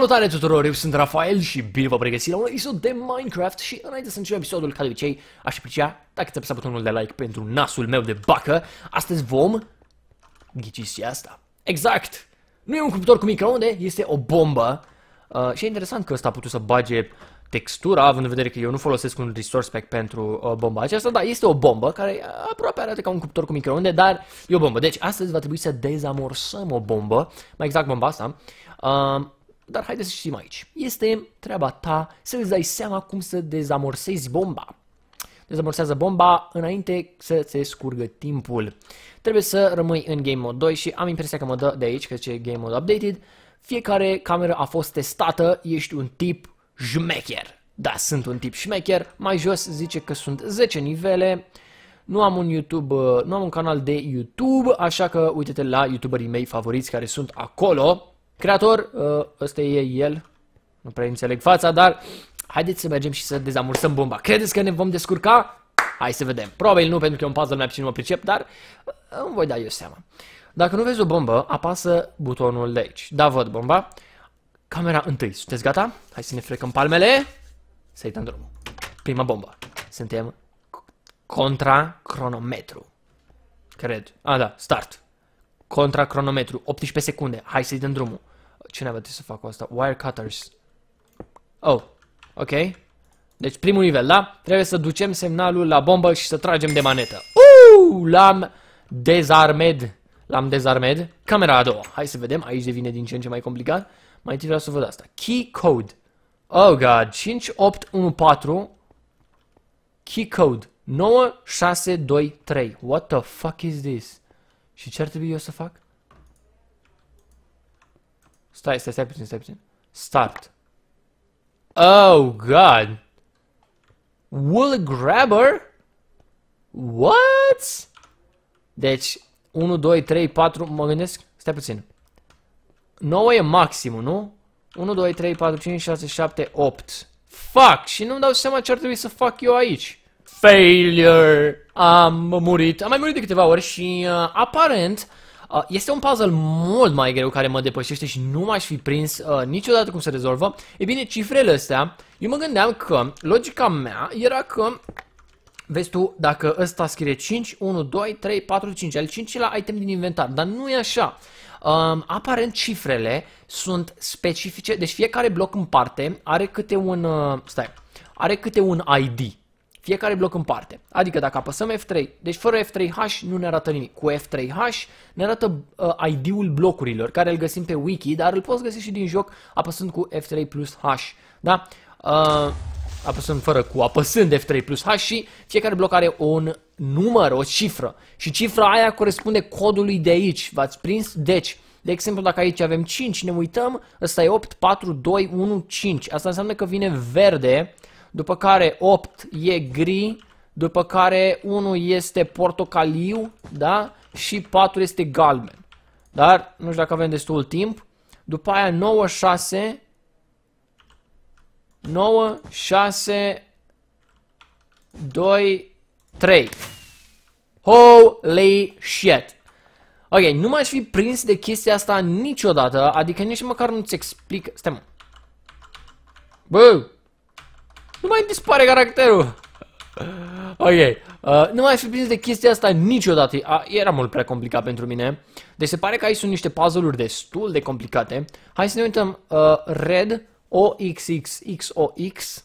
Salutare tuturor, eu sunt Rafael și bine vă pregăsit la un episod de Minecraft și înainte să începem episodul, ca de obicei, aș aprecia dacă te a butonul de like pentru nasul meu de bacă. Astăzi vom... ghiciți asta. Exact! Nu e un cuptor cu microonde, este o bombă. Uh, și e interesant că ăsta a putut să bage textura, având în vedere că eu nu folosesc un resource pack pentru uh, bomba aceasta, dar este o bombă care aproape arată ca un cuptor cu microonde, dar e o bombă. Deci astăzi va trebui să dezamorsăm o bombă, mai exact bomba asta. Uh, dar haideți să știm aici. Este treaba ta să îți dai seama cum să dezamorsezi bomba. Dezamorsează bomba înainte să se scurgă timpul. Trebuie să rămâi în Game Mode 2 și am impresia că mă dă de aici, că ce Game Mode Updated. Fiecare cameră a fost testată, ești un tip jmecher. Da, sunt un tip șmecher. Mai jos zice că sunt 10 nivele. Nu am un YouTube, uh, nu am un canal de YouTube, așa că uite-te la youtuberii mei favoriți care sunt acolo. Creator, uh, ăsta e el, nu prea înțeleg fața, dar haideți să mergem și să dezamursăm bomba. Credeți că ne vom descurca? Hai să vedem. Probabil nu, pentru că e un puzzle mai nu mă pricep, dar uh, îmi voi da eu seama. Dacă nu vezi o bombă, apasă butonul de aici. Da, văd bomba. Camera întâi. Sunteți gata? Hai să ne frecăm palmele. să uităm drumul. Prima bombă. Suntem contra cronometru. Cred. A, da, start. Contra cronometru. 18 secunde. Hai să-i dăm drumul. Cine avea bătut să fac cu asta? Wire cutters. Oh, ok. Deci primul nivel, da? Trebuie să ducem semnalul la bombă și să tragem de manetă. Uuu, l-am dezarmed. L-am dezarmed. Camera a doua. Hai să vedem, aici devine din ce în ce mai complicat. Mai întâi vreau să văd asta. Key code. Oh god, 5814 Key code 9623 What the fuck is this? Și ce ar trebui eu să fac? Stai, stai, stai puțin, stai puțin. Start. Oh, God. Wool grabber? What? Deci, 1, 2, 3, 4, mă gândesc, stai puțin. 9 e maximul, nu? 1, 2, 3, 4, 5, 6, 7, 8. Fuck! Și nu-mi dau seama ce ar trebui să fac eu aici. Failure! Am murit. Am mai murit de câteva ori și, uh, aparent, este un puzzle mult mai greu care mă depășește și nu m-aș fi prins uh, niciodată cum se rezolvă. E bine, cifrele astea, eu mă gândeam că logica mea era că Vezi tu, dacă ăsta scrie 5, 1, 2, 3, 4, 5, al 5 la item din inventar, dar nu e așa. Um, aparent cifrele sunt specifice, deci fiecare bloc în parte are câte un, uh, stai, are câte un ID fiecare bloc în parte. Adică dacă apăsăm F3, deci fără F3H nu ne arată nimic. Cu F3H ne arată uh, ID-ul blocurilor, care îl găsim pe wiki, dar îl poți găsi și din joc apăsând cu F3 plus H. Da? Uh, apăsând fără cu, apăsând F3 plus H și fiecare bloc are un număr, o cifră. Și cifra aia corespunde codului de aici. V-ați prins? Deci, de exemplu, dacă aici avem 5, ne uităm, ăsta e 8, 4, 2, 1, 5. Asta înseamnă că vine verde după care 8 e gri, după care 1 este portocaliu, da? Și 4 este galben. Dar nu știu dacă avem destul timp. După aia 9, 6, 9, 6, 2, 3. Holy shit! Ok, nu m-aș fi prins de chestia asta niciodată, adică nici măcar nu-ți explic... Stai mă. Bă! Nu mai dispare caracterul! Ok, uh, nu mai fi prins de chestia asta niciodată, A, era mult prea complicat pentru mine. Deci se pare că aici sunt niște puzzle-uri destul de complicate. Hai să ne uităm, uh, red, OXXXOX,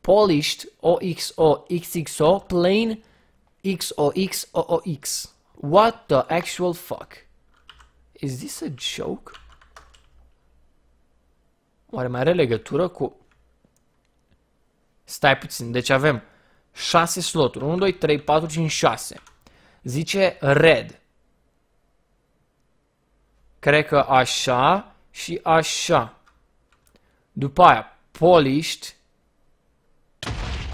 polished, OXOXXO, plain, XOXOOX. What the actual fuck? Is this a joke? Oare mai are legătură cu... Stai puțin, deci avem 6 sloturi. 1, 2, 3, 4, 5, 6. Zice red. Cred că așa și așa. După aia, polished.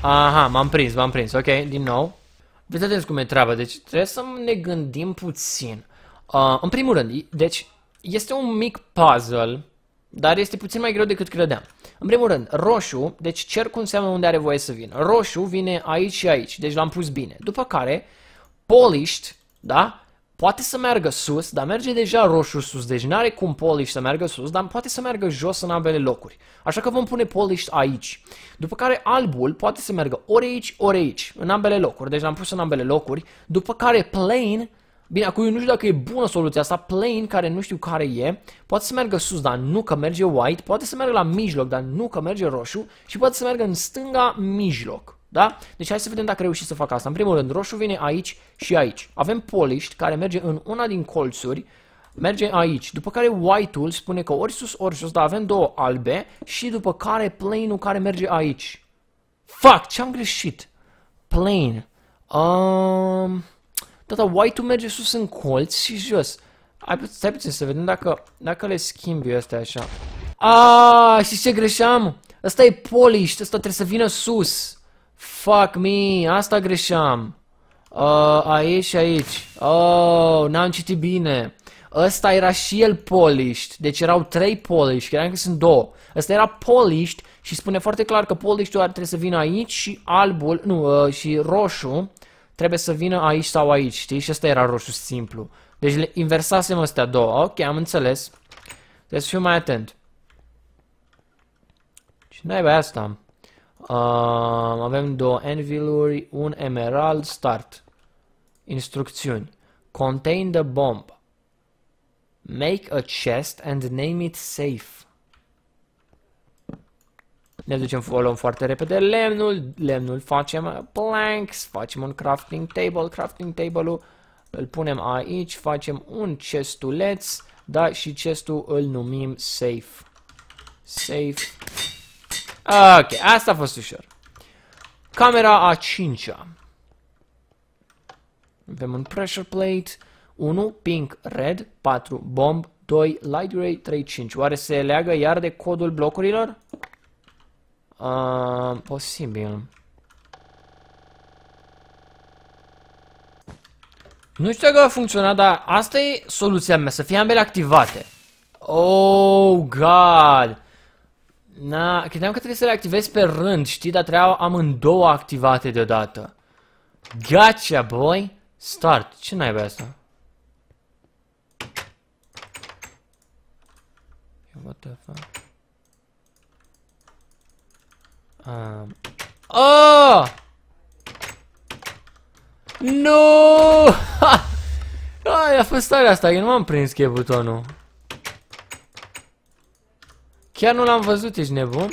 Aha, m-am prins, m-am prins. Ok, din nou. Vedeți atenți cum e treaba, deci trebuie să ne gândim puțin. Uh, în primul rând, deci este un mic puzzle, dar este puțin mai greu decât credeam. În primul rând, roșu, deci cercul înseamnă unde are voie să vină. Roșu vine aici și aici, deci l-am pus bine. După care, polished, da? Poate să meargă sus, dar merge deja roșu sus, deci nu are cum polish să meargă sus, dar poate să meargă jos în ambele locuri. Așa că vom pune polish aici. După care albul poate să meargă ori aici, ori aici, în ambele locuri, deci l-am pus în ambele locuri. După care plain Bine, acum eu nu știu dacă e bună soluția asta. Plain, care nu știu care e, poate să meargă sus, dar nu că merge white. Poate să meargă la mijloc, dar nu că merge roșu. Și poate să meargă în stânga mijloc. Da? Deci hai să vedem dacă reușim să fac asta. În primul rând, roșu vine aici și aici. Avem polished care merge în una din colțuri, merge aici. După care white-ul spune că ori sus, ori jos, dar avem două albe și după care plain-ul care merge aici. Fuck, ce-am greșit? Plain. Um... Tata, white-ul merge sus în colț și jos. Hai, stai puțin să vedem dacă, dacă le schimbi eu astea așa. Aaa, și ce greșeam? Asta e polished, asta trebuie să vină sus. Fuck me, asta greșeam. Uh, aici și aici. Oh, n-am citit bine. Ăsta era și el polished, deci erau trei polished, credeam că sunt două. Ăsta era polished și spune foarte clar că polished-ul ar trebui să vină aici și albul, nu, uh, și roșu trebuie să vină aici sau aici, știi? Și ăsta era roșu simplu. Deci le inversasem astea două. Ok, am înțeles. Trebuie deci să fiu mai atent. Și naiba asta. Uh, avem două anviluri, un emerald, start. Instrucțiuni. Contain the bomb. Make a chest and name it safe. Ne ducem, luăm foarte repede lemnul, lemnul facem planks, facem un crafting table, crafting table-ul îl punem aici, facem un chestuleț, da, și chestul îl numim safe. Safe. Ok, asta a fost ușor. Camera a cincea. Avem un pressure plate, 1 pink red, 4 bomb, 2 light ray, 3 5. Oare se leagă iar de codul blocurilor? Uh, posibil. Nu știu dacă va funcționa, dar asta e soluția mea, să fie ambele activate. Oh, God! Na, credeam că trebuie să le activez pe rând, știi, dar trebuia amândouă activate deodată. Gotcha, boy! Start. Ce naiba asta? What the fuck? Um. Oh! Nu! Ha! Ai, a fost tare asta, eu nu m-am prins cheie butonul. Chiar nu l-am văzut, ești nebun?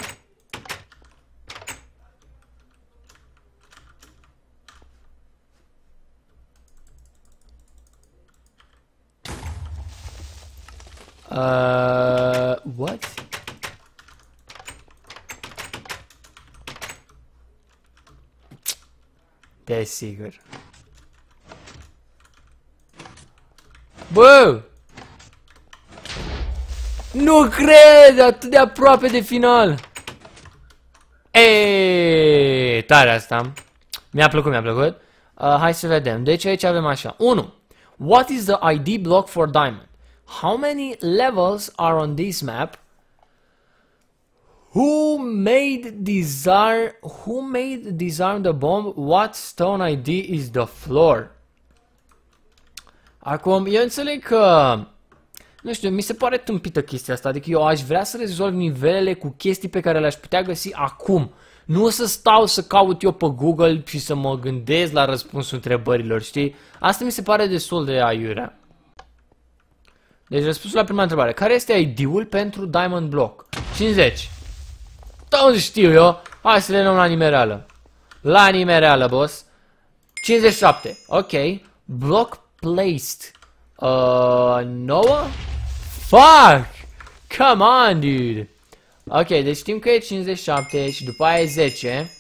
Uh... Desigur. Bă! Nu cred! Atât de aproape de final! Eee, tare asta. Mi-a plăcut, mi-a plăcut. Uh, hai să vedem. Deci aici avem așa. 1. What is the ID block for diamond? How many levels are on this map? Who made Desire? Who made Disarm the Bomb? What Stone ID is the floor? Acum, eu înțeleg că... Nu știu, mi se pare tâmpită chestia asta, adică eu aș vrea să rezolv nivelele cu chestii pe care le-aș putea găsi acum. Nu să stau să caut eu pe Google și să mă gândesc la răspunsul întrebărilor, știi? Asta mi se pare destul de aiurea. Deci răspunsul la prima întrebare. Care este ID-ul pentru Diamond Block? 50. Da, unde știu eu? Hai să le luăm la nimereală. La nimereală, boss. 57. Ok. Block placed. Uh, 9? Fuck! Come on, dude! Ok, deci știm că e 57 și după aia e 10.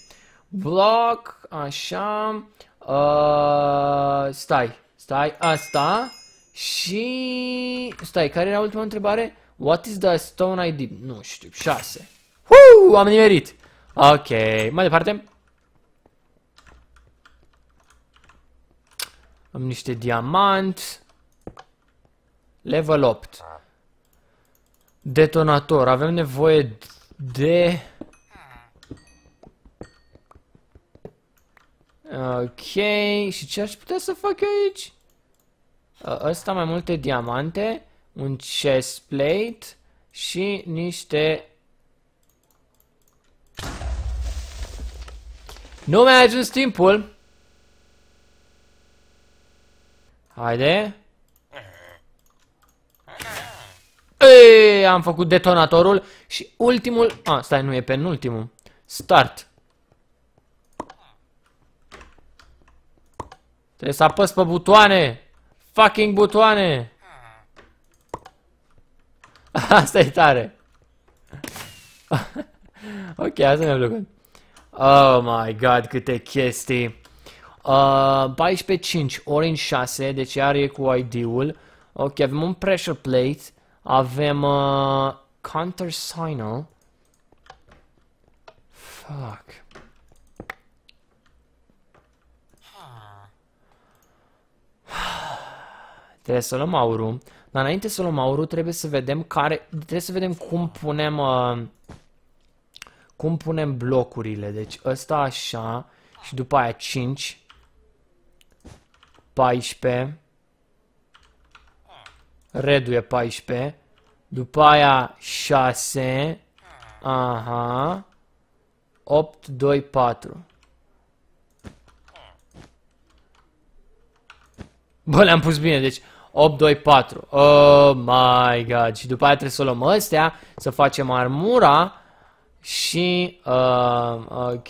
Block, așa... Uh, stai, stai, asta și... Stai, care era ultima întrebare? What is the stone I did? Nu știu, 6. Huu, am nimerit! Ok, mai departe. Am niște diamant. Level 8. Detonator. Avem nevoie de... Ok, și ce aș putea să fac eu aici? Ăsta mai multe diamante, un chest plate și niște Nu mi-a ajuns timpul. Haide. Ei, am făcut detonatorul și ultimul... ah, stai, nu e penultimul. Start. Trebuie să apăs pe butoane. Fucking butoane. Asta e tare. ok, asta mi-a plăcut. Oh my god, câte chestii. Uh, 14-5, orange 6, deci iar e cu ID-ul. Ok, avem un pressure plate, avem uh, counter signal. Fuck. Trebuie să luăm aurul. Dar înainte să luăm aurul, trebuie să vedem care... Trebuie să vedem cum punem... Uh, cum punem blocurile? Deci ăsta așa și după aia 5, 14, redu e 14, după aia 6, aha, 8, 2, 4. Bă, le-am pus bine, deci 8, 2, 4. Oh my god. Și după aia trebuie să luăm astea, să facem armura și uh, ok.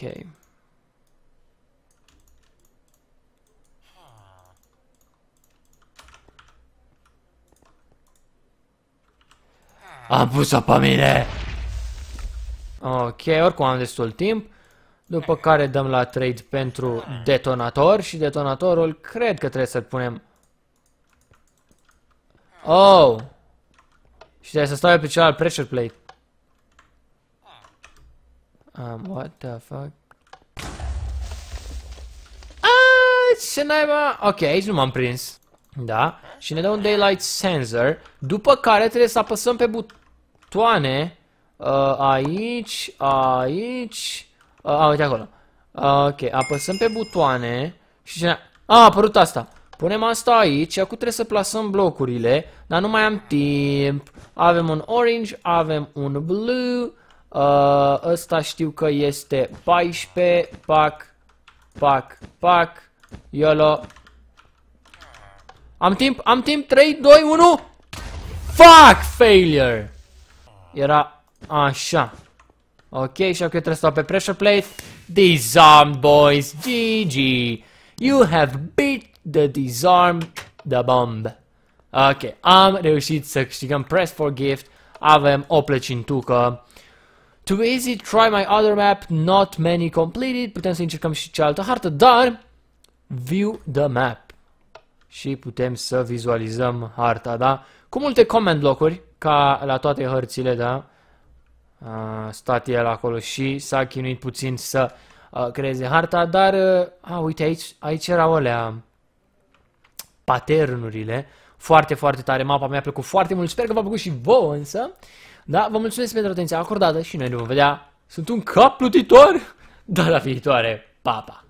Am pus-o pe mine! Ok, oricum am destul timp. După care dăm la trade pentru detonator și detonatorul cred că trebuie să-l punem. Oh! Și trebuie să stau pe celălalt pressure plate. Um, what the fuck? Ah, ce naiba? Ok, aici nu m-am prins. Da? Și ne dă un daylight sensor, după care trebuie să apăsăm pe butoane. Uh, aici, aici... Uh, a, uite acolo. Uh, ok, apăsăm pe butoane și ce... A, ah, a apărut asta. Punem asta aici, acum trebuie să plasăm blocurile, dar nu mai am timp. Avem un orange, avem un blue, Uh, ăsta știu că este 14. Pac, pac, pac. YOLO. Am timp, am timp. 3, 2, 1. Fuck! Failure! Era așa. Ok, și acum trebuie să stau pe pressure plate. Disarmed, boys. GG. You have beat the disarmed the bomb. Ok, am reușit să câștigăm press for gift. Avem o plăcintucă. Too easy, try my other map, not many completed. Putem să încercăm și cealaltă hartă, dar view the map. Și putem să vizualizăm harta, da? Cu multe comment blocuri, ca la toate hărțile, da? A stat el acolo și s-a chinuit puțin să uh, creeze harta, dar, uh, a, uite, aici, aici erau alea paternurile. Foarte, foarte tare, mapa mi-a plăcut foarte mult, sper că v-a plăcut și vouă însă. Da, vă mulțumesc pentru atenția acordată și noi ne vom vedea. Sunt un cap plutitor la viitoare. papa. pa!